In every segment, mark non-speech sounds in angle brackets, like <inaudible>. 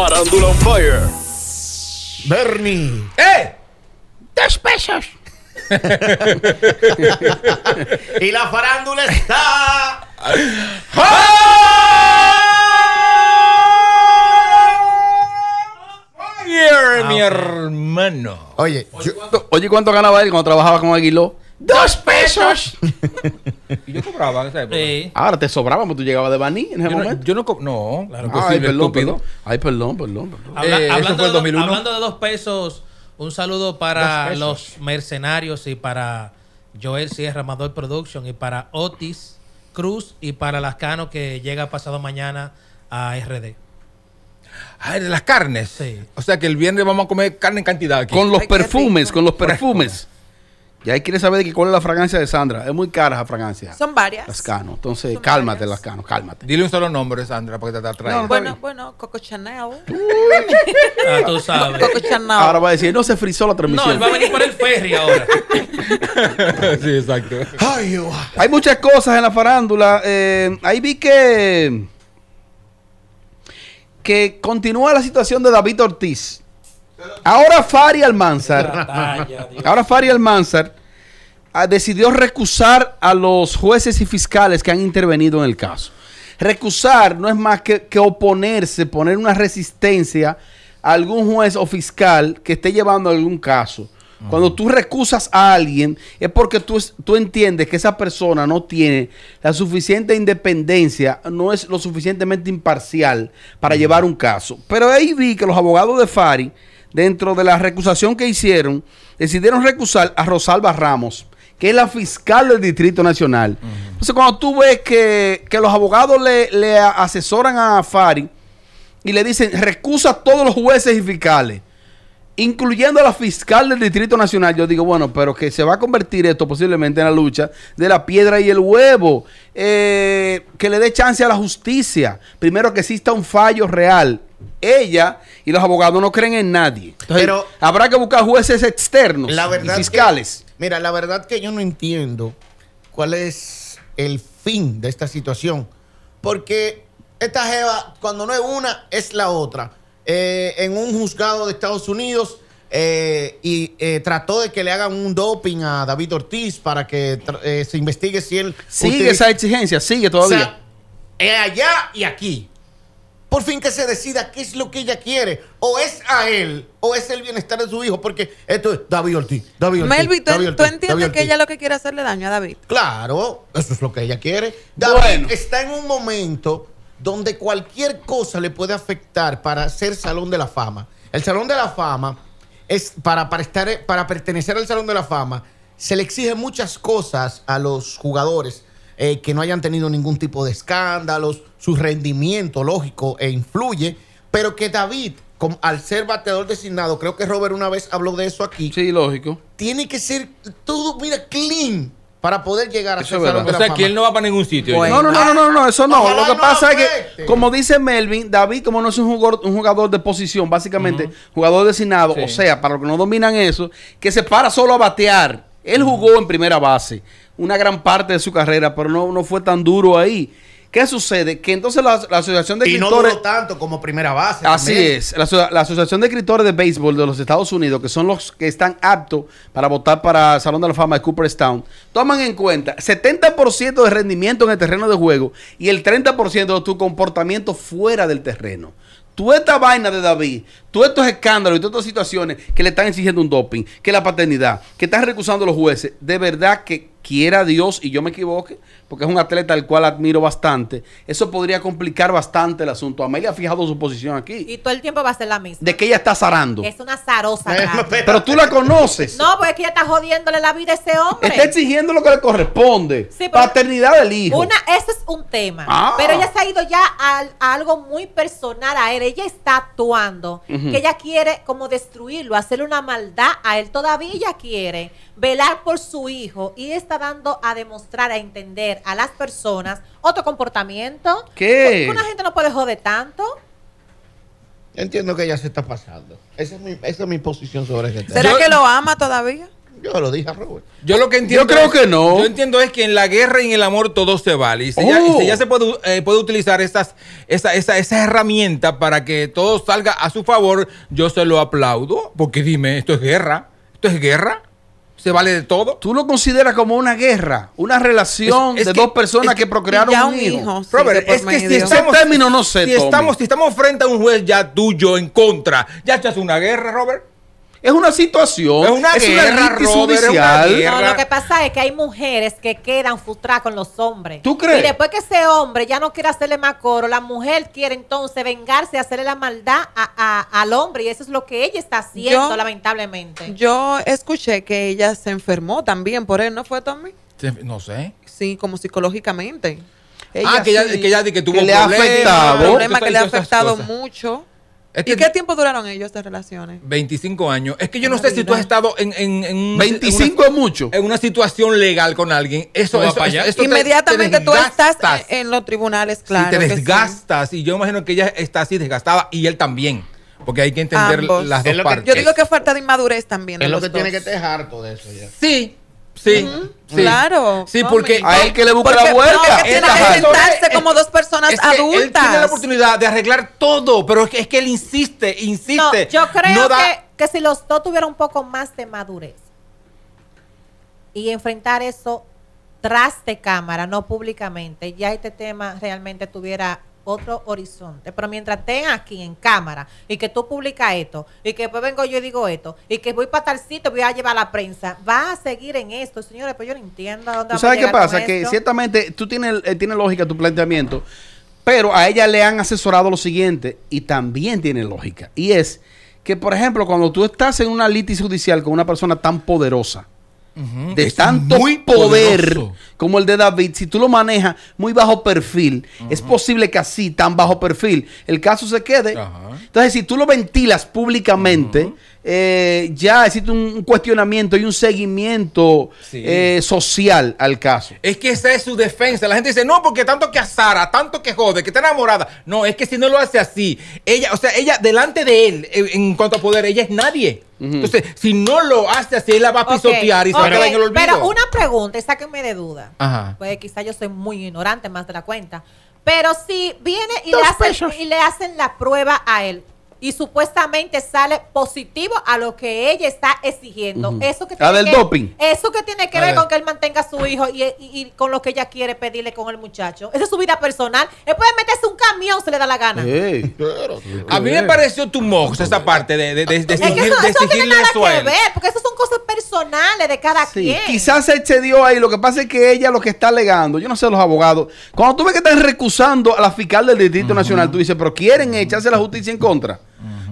Farándula on Fire. Bernie. ¡Eh! ¡Dos pesos! <laughs> y la farándula está. ¡Fire, ah, mi hermano! Oye, oye, ¿cuánto ganaba él cuando trabajaba con Aguiló? ¡Dos pesos! <laughs> y yo cobraba en esa época. Ahora te sobraba porque tú llegabas de Baní en ese yo no, momento. Yo no No, claro que ay, perdón, perdón, perdón, eh, hablando, de dos pesos, un saludo para los mercenarios y para Joel Sierra, Amador Production, y para Otis Cruz y para Lascano que llega pasado mañana a RD. Ay, ah, de las carnes. Sí. O sea que el viernes vamos a comer carne en cantidad Con los perfumes, con los perfumes. ¿Y ahí quiere saber de qué cuál es la fragancia de Sandra. Es muy cara esa fragancia. Son varias. Las Cano. Entonces, cálmate, Las Cano, cálmate. Dile un solo nombre, Sandra, porque te, te atrae. No, bueno, bueno, Coco Chanel. <laughs> ah, tú sabes. Coco Chanel. Ahora va a decir, no se frizó la transmisión. No, él va a venir por el ferry ahora. <laughs> sí, exacto. Ay, Hay muchas cosas en la farándula. Eh, ahí vi que que continúa la situación de David Ortiz. Ahora Fari Almanzar. ahora Fari Almanzar ah, decidió recusar a los jueces y fiscales que han intervenido en el caso. Recusar no es más que, oponerse, poner una resistencia a algún juez o fiscal que esté llevando algún caso. Cuando tú recusas a alguien es porque tú, tú, entiendes que esa persona no tiene la suficiente independencia, no es lo suficientemente imparcial para llevar un caso. Pero ahí vi que los abogados de Fari dentro de la recusación que hicieron, decidieron recusar a Rosalba Ramos, que es la fiscal del Distrito Nacional. Entonces, cuando tú ves que, los abogados le, asesoran a Fari y le dicen, recusa a todos los jueces y fiscales, incluyendo a la fiscal del Distrito Nacional, yo digo, bueno, pero que se va a convertir esto posiblemente en la lucha de la piedra y el huevo, eh, que le dé chance a la justicia, primero que exista un fallo real ella y los abogados no creen en nadie. Pero habrá que buscar jueces externos y fiscales. mira, la verdad que yo no entiendo cuál es el fin de esta situación. Porque esta jeva, cuando no es una, es la otra. Eh, en un juzgado de Estados Unidos eh, y eh, trató de que le hagan un doping a David Ortiz para que se investigue si él... Sigue esa exigencia, sigue todavía. O allá y aquí por fin que se decida qué es lo que ella quiere. O es a él, o es el bienestar de su hijo, porque esto es David Ortiz. David Ortiz. ¿tú, entiendes que ella lo que quiere hacerle daño a David? Claro, eso es lo que ella quiere. David está en un momento donde cualquier cosa le puede afectar para ser Salón de la Fama. El Salón de la Fama es para, estar, para pertenecer al Salón de la Fama. Se le exigen muchas cosas a los jugadores eh, que no hayan tenido ningún tipo de escándalos, su rendimiento lógico e influye, pero que David, al ser bateador designado, creo que Robert una vez habló de eso aquí. Sí, lógico. Tiene que ser todo, mira, clean para poder llegar a ser O sea, que él no va para ningún sitio. no, no, no, no, no, eso no. Lo que pasa es que, pues. como dice Melvin, David, como no es un jugador, de posición, básicamente, jugador designado, o sea, para los que no dominan eso, que se para solo a batear. Él jugó en primera base una gran parte de su carrera, pero no, no fue tan duro ahí. ¿Qué sucede? Que entonces la, Asociación de Escritores. Y no duró tanto como primera base. Así es. La, Asociación de Escritores de Béisbol de los Estados Unidos, que son los que están aptos para votar para el Salón de la Fama de Cooperstown, toman en cuenta 70% de rendimiento en el terreno de juego y el 30% de tu comportamiento fuera del terreno. Tú esta vaina de David, todos estos escándalos y todas estas situaciones que le están exigiendo un doping, que la paternidad, que están recusando a los jueces, de verdad que quiera Dios y yo me equivoque, porque es un atleta al cual admiro bastante, eso podría complicar bastante el asunto. Amelia ha fijado su posición aquí. Y todo el tiempo va a ser la misma. De que ella está zarando. Es una zarosa. Eh, pero tú la conoces. No, porque pues ella está jodiéndole la vida a ese hombre. Está exigiendo lo que le corresponde. Paternidad del hijo. Una, eso es un tema. Ah. Pero ella se ha ido ya a, algo muy personal a él. Ella está actuando. Que ella quiere como destruirlo, hacerle una maldad a él. Todavía ella quiere velar por su hijo y está dando a demostrar, a entender a las personas otro comportamiento. ¿Qué? Una gente no puede joder tanto. Entiendo que ya se está pasando. Esa es mi, esa posición sobre ese tema. ¿Será que lo ama todavía? Yo lo dije a Robert. Yo lo que entiendo. Yo creo que no. Yo entiendo es que en la guerra y en el amor todo se vale. Y si ya, oh. se puede, eh, puede utilizar esas, esa, esa, herramienta para que todo salga a su favor. Yo se lo aplaudo. Porque dime, esto es guerra. Esto es guerra se vale de todo. Tú lo consideras como una guerra, una relación de dos personas que, procrearon un hijo. Robert, es que si término no si estamos, si estamos frente a un juez ya tuyo en contra, ¿ya echas una guerra, Robert? Es una situación. Es una guerra, No, lo que pasa es que hay mujeres que quedan frustradas con los hombres. ¿Tú crees? Y después que ese hombre ya no quiere hacerle más coro, la mujer quiere entonces vengarse, y hacerle la maldad a, al hombre. Y eso es lo que ella está haciendo, lamentablemente. Yo escuché que ella se enfermó también por él, ¿no fue, Tommy? no sé. Sí, como psicológicamente. ah, que ella, que, ella, que tuvo un problemas, afectado. que le ha afectado mucho. ¿Y qué tiempo duraron ellos estas relaciones? 25 años. Es que yo no sé si tú has estado en. en, en 25 mucho. En una situación legal con alguien. Eso, va eso, Inmediatamente tú estás en, los tribunales, claro. te desgastas. Y yo imagino que ella está así desgastada y él también. Porque hay que entender las dos partes. Yo digo que falta de inmadurez también. Es lo que tiene que dejar todo eso ya. Sí. Sí. Claro. Sí, porque a él que le busca la vuelta. tiene que sentarse como dos personas adultas. Él tiene la oportunidad de arreglar todo, pero es que, él insiste, insiste. yo creo que, que si los dos tuvieran un poco más de madurez y enfrentar eso tras de cámara, no públicamente, ya este tema realmente tuviera otro horizonte. Pero mientras estén aquí en cámara y que tú publicas esto y que después vengo yo y digo esto y que voy para tal sitio, voy a llevar a la prensa, va a seguir en esto, señores, pues yo no entiendo dónde ¿Tú sabes qué pasa? Que ciertamente tú tienes, eh, tiene lógica tu planteamiento, pero a ella le han asesorado lo siguiente y también tiene lógica. Y es que, por ejemplo, cuando tú estás en una litis judicial con una persona tan poderosa, de tanto poder como el de David, si tú lo manejas muy bajo perfil, es posible que así, tan bajo perfil, el caso se quede. Entonces, si tú lo ventilas públicamente, eh, ya existe un, cuestionamiento y un seguimiento eh, social al caso. Es que esa es su defensa. La gente dice, no, porque tanto que a Sara, tanto que jode, que está enamorada. No, es que si no lo hace así, ella, o sea, ella delante de él, eh, en cuanto a poder, ella es nadie. Entonces, si no lo hace así, él la va a pisotear y se va a en el olvido. Pero una pregunta, y sáquenme de duda. Pues quizá yo soy muy ignorante más de la cuenta. Pero si viene y, le hacen, y le hacen la prueba a él, y supuestamente sale positivo a lo que ella está exigiendo. Eso que tiene del que, doping. Eso que tiene que ver, con que él mantenga a su hijo y, con lo que ella quiere pedirle con el muchacho. Esa es su vida personal. Él puede meterse un camión si le da la gana. a mí me pareció tu mox esa parte de, de, de, eso, no tiene nada que ver, porque esas son cosas personales de cada quien. Quizás se excedió ahí. Lo que pasa es que ella lo que está alegando, yo no sé los abogados, cuando tú ves que están recusando a la fiscal del Distrito Nacional, tú dices, pero quieren echarse la justicia en contra.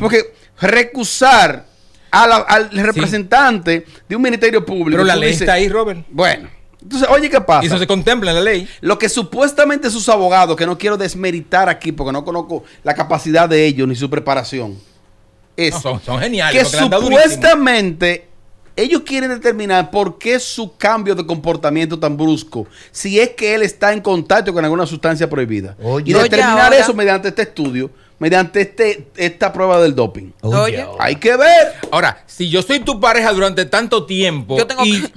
Porque recusar al representante de un ministerio público. Pero la ley está ahí, Robert. Bueno. Entonces, oye, ¿qué pasa? Eso se contempla en la ley. Lo que supuestamente sus abogados, que no quiero desmeritar aquí porque no conozco la capacidad de ellos ni su preparación, eso son, son, geniales, que supuestamente ellos quieren determinar por qué su cambio de comportamiento tan brusco, si es que él está en contacto con alguna sustancia prohibida. y determinar eso mediante este estudio, mediante este, esta prueba del doping. Hay que ver. Ahora, si yo soy tu pareja durante tanto tiempo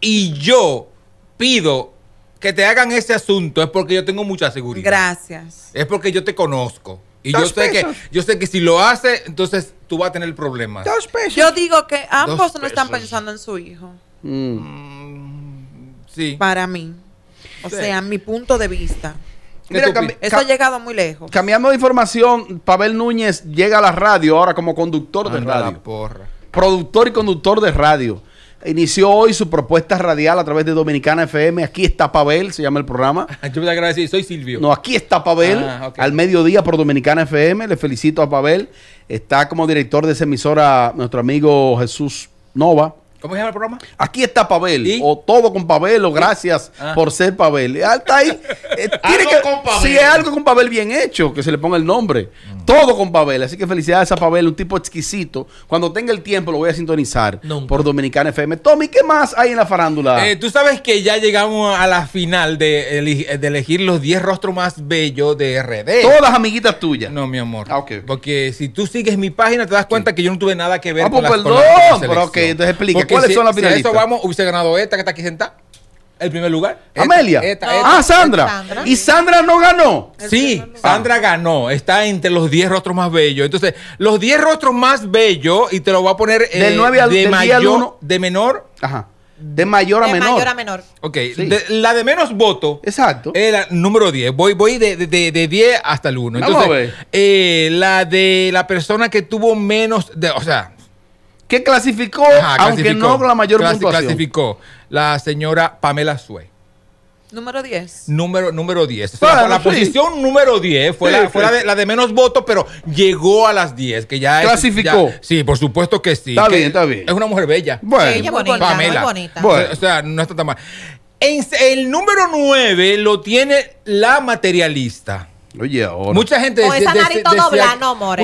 y yo pido que te hagan ese asunto, es porque yo tengo mucha seguridad. Gracias. Es porque yo te conozco. Y yo sé, que, yo sé que si lo hace, entonces tú vas a tener problemas. Dos Yo digo que ambos no están pensando en su hijo. Mm. Mm, sí. Para mí. O sea, mi punto de vista. Eso ha llegado muy lejos. Cambiando de información, Pavel Núñez llega a la radio ahora como conductor de radio. Porra. Productor y conductor de radio inició hoy su propuesta radial a través de Dominicana FM. Aquí está Pavel, se llama el programa. <laughs> Yo me a soy Silvio. No, aquí está Pavel, ah, al mediodía por Dominicana FM. Le felicito a Pavel. Está como director de esa emisora nuestro amigo Jesús Nova. ¿Cómo se llama el programa? Aquí está Pavel. O todo con Pavel, o gracias ah. por ser Pavel. Está ahí. <laughs> Eh, tiene que, con Si es algo con Pavel bien hecho, que se le ponga el nombre. Todo con Pavel. Así que felicidades a Pavel, un tipo exquisito. Cuando tenga el tiempo lo voy a sintonizar por Dominicana FM. Tommy, ¿qué más hay en la farándula? Eh, tú sabes que ya llegamos a la final de, elegir los 10 rostros más bellos de RD. Todas amiguitas tuyas. No, mi amor. Ah, Porque si tú sigues mi página te das cuenta que yo no tuve nada que ver ah, pues con pues, las pero ok, entonces explica. ¿Cuáles son las finalistas? Si eso vamos, hubiese ganado esta que está aquí sentada el primer lugar. Amelia. ah, Sandra. Y Sandra no ganó. Sí, Sandra ah. ganó. Está entre los 10 rostros más bellos. Entonces, los 10 rostros más bellos, y te lo voy a poner 9 eh, de mayor, de menor. Ajá. De mayor a de menor. mayor a menor. Ok. la de menos voto. Exacto. Era número 10. Voy, voy de, 10 hasta el 1. Entonces, Eh, la de la persona que tuvo menos. o sea, ¿Qué clasificó, aunque no no la mayor puntuación. Clasificó la señora Pamela Sue. Número 10. Número, número 10. la, posición número 10 fue, la, de, menos votos, pero llegó a las 10, que ya Clasificó. sí, por supuesto que sí. Está bien, está bien. Es una mujer bella. Bueno, ella bonita, Pamela. bonita. O sea, no está tan mal. el número 9 lo tiene la materialista. Oye, ahora. Mucha gente decía. esa nariz no, more.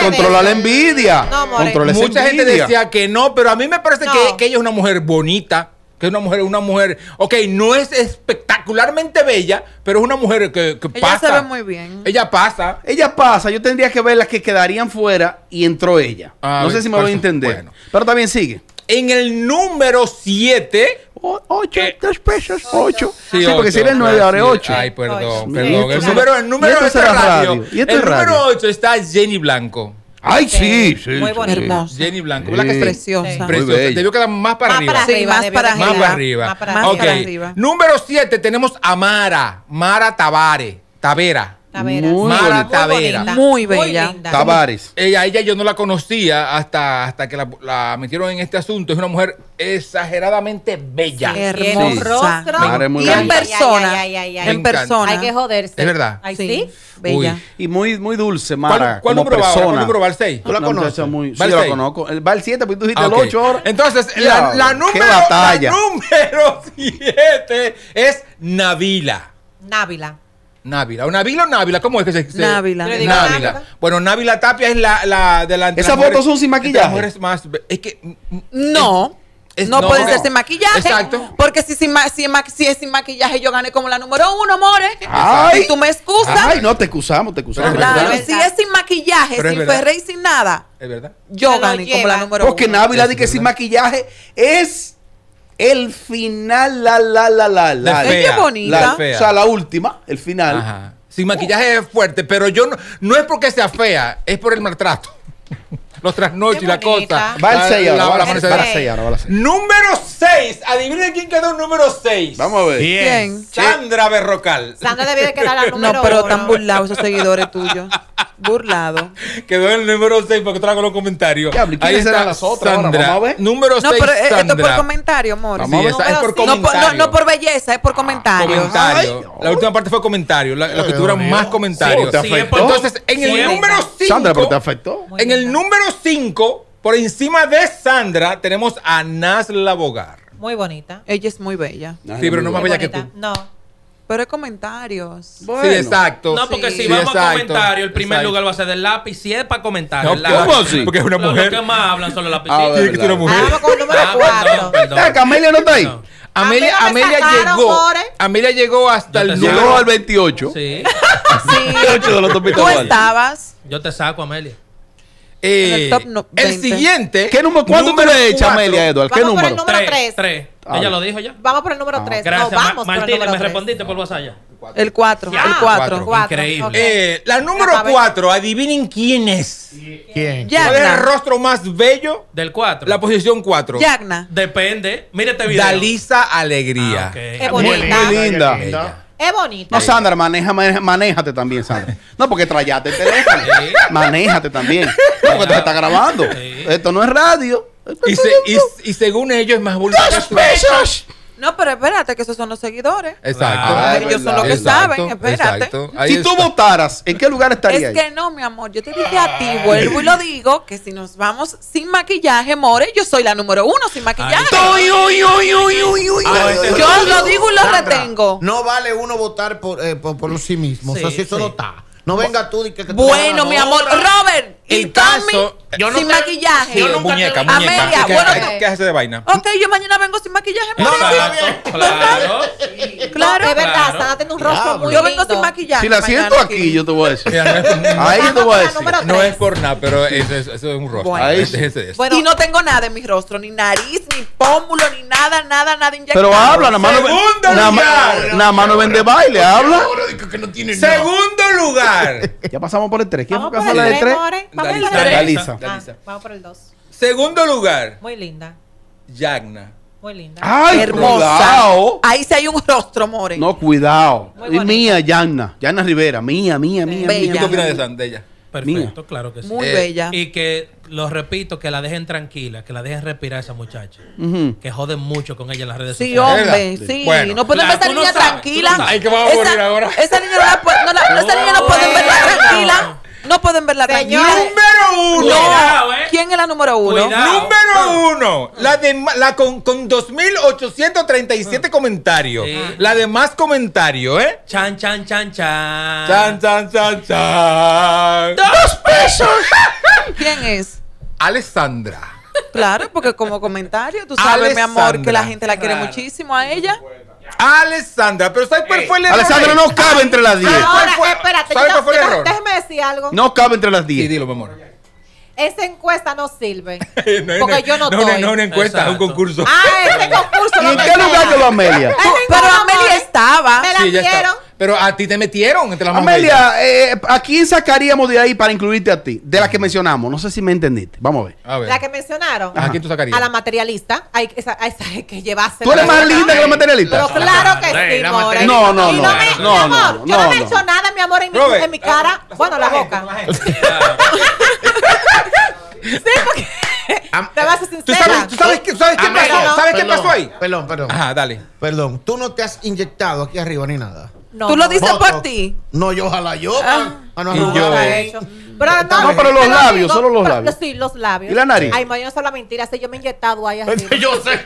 Controla la envidia. No, more. Mucha gente decía que no, pero a mí me parece que ella es una mujer bonita que es una mujer, una mujer, ok, no es espectacularmente bella, pero es una mujer que, pasa. Ella se ve muy bien. Ella pasa. Ella pasa. Yo tendría que ver las que quedarían fuera y entró ella. Ah, no sé si me voy a entender. Pero también sigue en el número 7. 8, 3 pesos, 8. Sí, porque si era el 9, ahora es 8. Ay, perdón, perdón. El número, el número 8 radio. el número 8 está Jenny Blanco. Ay, sí, sí. Muy bonita. Jenny Blanco. la que preciosa. Preciosa. que quedar más para arriba. más para arriba. Más para arriba. Más para arriba. Número 7 tenemos a Mara. Mara Tabare. Tavera. Taveras. Muy Mara Muy, bella. Tavares. Ella, ella yo no la conocía hasta, hasta que la, la, metieron en este asunto. Es una mujer exageradamente bella. Sí, hermosa. Rostro. y en persona. en persona. Hay que joderse. Es verdad. Ay, sí. Bella. Y muy, muy dulce, Mara. ¿Cuál, número va? ¿Cuál número va el 6? ¿Tú la conoces? Muy, sí, la conozco. Va el 7, pues tú dijiste el 8 ah, Entonces, la, la número 7 <laughs> es Navila. Navila. Návila. ¿O Návila o Návila? ¿Cómo es que se, dice? Návila. Návila. Bueno, Návila Tapia es la, la de la... Esas fotos son sin maquillaje. Es que... Mm, mm, no. no, pueden ser sin maquillaje. Exacto. Porque si, si, es sin maquillaje, yo gané como la número uno, amores. Y tú me excusas. Ay, no, te excusamos, te excusamos. Claro, si es sin maquillaje, sin fue y sin nada. Es verdad. Yo gané como la número uno. Porque Návila dice que sin maquillaje es el final, la, la, la, la, la. la fea, bonita. La O sea, la última, el final. Ajá. Sin maquillaje es fuerte, pero yo no, no es porque sea fea, es por el maltrato los trasnoches y la cosa. Va el 6 ahora. Va el 6 ahora. Número 6. Adivinen quién quedó número 6. Vamos a ver. ¿Quién? Sandra Berrocal. Sandra debía de quedar la <laughs> número No, pero están burlados esos seguidores tuyos. Burlado. Quedó el número 6 porque trajo los comentarios. Ahí están las otras. Sandra. Vamos a ver. Número 6. No, pero eh, esto es por comentario, amor. es por pues, comentario. No por belleza, es por ah, comentario. Comentario. La última parte fue comentario. Los que tuvieron más comentarios. Pues, te afectó Sí, Entonces, en el número 5. Sandra, pero te afectó. En el número 5, por encima de Sandra, tenemos a Nasla Bogar. Muy bonita. Ella es muy bella. sí, pero no más bella que tú. No. Pero es comentarios. Sí, exacto. No, porque si vamos a comentarios, el primer exacto. lugar va a ser del lápiz. Si es para comentarios. No, ¿Cómo así? Porque es una mujer. Los que más hablan son los ah, lapicitos. Ah, que Vamos con número 4. Ah, Camelia no está ahí. Amelia, Amelia llegó. llegó hasta el número al 28. Sí. sí. 28 <laughs> de los ¿Tú estabas? Yo te saco, Amelia. Eh, el, siguiente. ¿Qué número, ¿Cuánto número le echa Amelia, Eduard? ¿Qué vamos Por el número 3. Ah, Ella lo dijo ya. Vamos por el número 3. Ah, no, vamos Ma Martín, por el ¿me respondiste por WhatsApp ya? El 4. El 4. Increíble. Eh, la número 4, adivinen quién es. ¿Quién? ¿Cuál es el rostro más bello? Del 4. La posición 4. Yagna. Depende. Mírate este bien. Dalisa Alegría. Ah, okay. Es bonita. Muy, linda. Es bonito. No, Sandra, maneja, maneja, manéjate también, Sandra. No, porque trayate el teléfono. <laughs> Manéjate también. No, <laughs> porque te está grabando. Esto no es radio. Y, y, según ellos es más vulgar. ¡Dos pesos! No, pero espérate, que esos son los seguidores. Exacto. Ah, ellos son los que saben, espérate. Si tú votaras, ¿en qué lugar estarías? Es que no, mi amor, yo te dije a ti, vuelvo y lo digo, que si nos vamos sin maquillaje, More, yo soy la número uno sin maquillaje. yo lo digo y lo retengo. No vale uno votar por, eh, por, sí mismo, sí, o sea, si eso no está. No venga tú. Que, que bueno, mi amor. Robert, y Tommy, sin maquillaje. Yo nunca muñeca, muñeca. Amelia, ¿Qué, bueno, ¿qué, haces de vaina? Ok, yo mañana vengo sin maquillaje. No, claro, claro. claro. es verdad, claro. tengo un rostro claro. muy Yo vengo sin maquillaje. Si la siento aquí, yo te voy a decir. <laughs> Ahí yo te voy a decir. No es por nada, pero eso es, un rostro. Bueno. Ahí es bueno, y no tengo nada en mi rostro, ni nariz, ni pómulo, ni nada, nada, nada inyectado. Pero habla, nada más no vende baile, habla. Segundo lugar. <laughs> ya pasamos por el 3. ¿Quién fue por la de 3? Vamos por el 3. Ah, Dalisa. Vamos por el 2. Segundo lugar. Muy linda. Yagna. Muy linda. ¡Ay, hermosa! Ahí sí hay un rostro, More. No, cuidado. Y mía, Yanna. Yanna Rivera. Mía, mía, mía. mía ¿Qué opinas de Sandella. Perfecto, claro que sí. Muy eh, bella. Y que, lo repito, que la dejen tranquila, que la dejen respirar esa muchacha. Que joden mucho con ella en las redes sociales. sí, hombre, sí. no pueden ver a esa niña tranquila. Ay, que va a ahora. Esa niña no, la, no, la, no, no pueden verla tranquila. No pueden verla Señor, tranquila uno. Eh. ¿Quién es la número uno? Número uno. La, de, la con, con 2.837 ah. comentarios. La de más comentarios, ¿eh? Chan, chan, chan, chan. Chan, chan, chan, chan. ¡Dos pesos! <laughs> ¿Quién es? Alessandra. Claro, porque como comentario, tú sabes, mi amor, que la gente la quiere muchísimo a ella. Alessandra, pero ¿sabes cuál fue el error? Alessandra no cabe entre las 10. Ahora, espérate, ¿sabes cuál fue el error? Déjeme decir algo. No cabe entre las 10. Sí, dilo, mi amor esa encuesta no sirve. <laughs> porque yo no, no estoy. No, no, una encuesta, es un concurso. Ah, ese <laughs> concurso. ¿Y en qué lugar quedó Amelia? Pero Amelia estaba. Me la dieron. Pero a ti te metieron entre las Amelia, ¿a eh, quién sacaríamos de ahí para incluirte a ti? De las que mencionamos. No sé si me entendiste. Vamos a ver. A ver. La que mencionaron. ¿A quién tú sacarías? A la materialista. A esa, que llevarse. ¿Tú eres más linda que la materialista? Pero claro que sí, no No, no, no. No, no, no. Yo no me he hecho nada, mi amor, en mi cara. Bueno, la boca. Perdón, perdón. Ajá, dale. Perdón, tú no te has inyectado aquí arriba ni nada. No, tú lo dices por ti. No, yo ojalá yo. Ah, no, no, Pero no, pero los labios, solo los labios. Sí, los labios. ¿Y la nariz? Ay, mañana no la mentira, si yo me he inyectado ahí arriba. yo sé.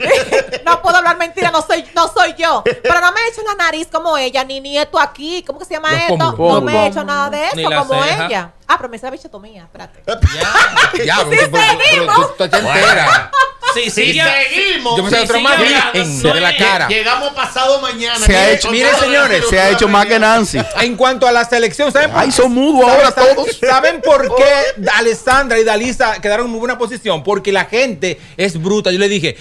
no puedo hablar mentira, no soy, no soy yo. Pero no me he hecho la nariz como ella, ni nieto aquí, ¿cómo que se llama esto? No me he hecho nada de eso como ella. Ah, pero me hice la mía. espérate. Ya, ya, pero, pero, Sí, seguimos. Yo me más la cara. Llegamos pasado mañana. Se ha hecho, miren señores, se ha hecho más que Nancy. En cuanto a la selección, ¿saben Ay, por, son mudos ahora todos. ¿Saben por qué <laughs> Alessandra y Dalisa quedaron en muy buena posición? Porque la gente es bruta. Yo le dije,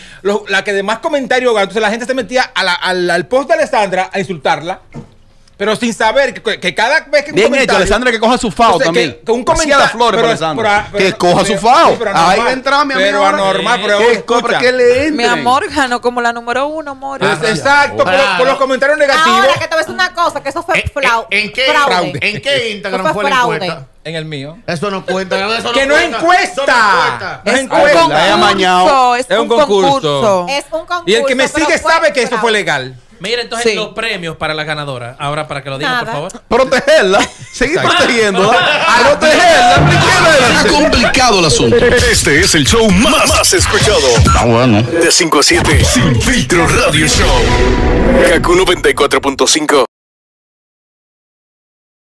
la que de más comentarios, entonces la gente se metía al, al post de Alessandra a insultarla. Pero sin saber que, cada vez que un Bien hecho, Alessandra, que coja su FAO también. un comentario. flores Alessandra. que coja su FAO. Ahí va a entrar mi amigo. Pero anormal, pero, pero, escucha, le Mi amor ganó como la número uno, amor. Pues ah, exacto, por, los comentarios negativos. Ahora que te ves una cosa, que eso fue eh, eh, fraude. ¿En, qué, fraude. ¿En qué Instagram fue, fue la encuesta? En el mío. Eso no cuenta. Eso que no, encuesta. no encuesta. Es, encuesta. Es un concurso. Es un concurso. Y el que me sigue sabe que eso fue legal. Mira, entonces los premios para la ganadora. Ahora, para que lo digan, por favor. Protegerla. Seguir protegiéndola. <laughs> protegerla. Es <laughs> complicado el asunto. Este es el show más, escuchado. Ah, bueno. De 5 a 7. Sin filtro radio show. kaku 94.5.